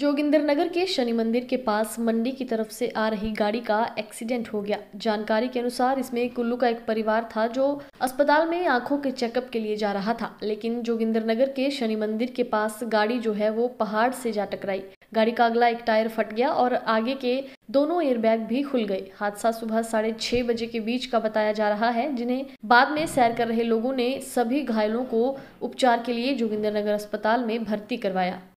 जोगिंदर नगर के शनि मंदिर के पास मंडी की तरफ से आ रही गाड़ी का एक्सीडेंट हो गया जानकारी के अनुसार इसमें कुल्लू का एक परिवार था जो अस्पताल में आंखों के चेकअप के लिए जा रहा था लेकिन जोगिंदर नगर के शनि मंदिर के पास गाड़ी जो है वो पहाड़ से जा टकराई गाड़ी का अगला एक टायर फट गया और आगे के दोनों एयरबैग भी खुल गए हादसा सुबह साढ़े छह बजे के बीच का बताया जा रहा है जिन्हें बाद में सैर कर रहे लोगों ने सभी घायलों को उपचार के लिए जोगिंदर नगर अस्पताल में भर्ती करवाया